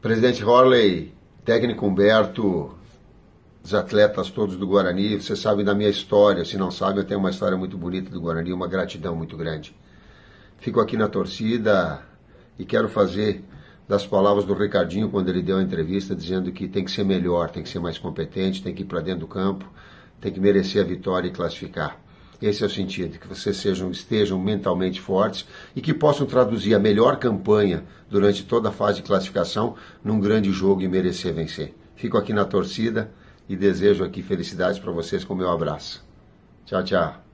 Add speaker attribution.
Speaker 1: Presidente Horley, técnico Humberto, os atletas todos do Guarani, você sabe da minha história, se não sabe, eu tenho uma história muito bonita do Guarani, uma gratidão muito grande. Fico aqui na torcida e quero fazer das palavras do Ricardinho quando ele deu a entrevista dizendo que tem que ser melhor, tem que ser mais competente, tem que ir para dentro do campo, tem que merecer a vitória e classificar. Esse é o sentido, que vocês sejam, estejam mentalmente fortes e que possam traduzir a melhor campanha durante toda a fase de classificação num grande jogo e merecer vencer. Fico aqui na torcida e desejo aqui felicidades para vocês com o meu abraço. Tchau, tchau.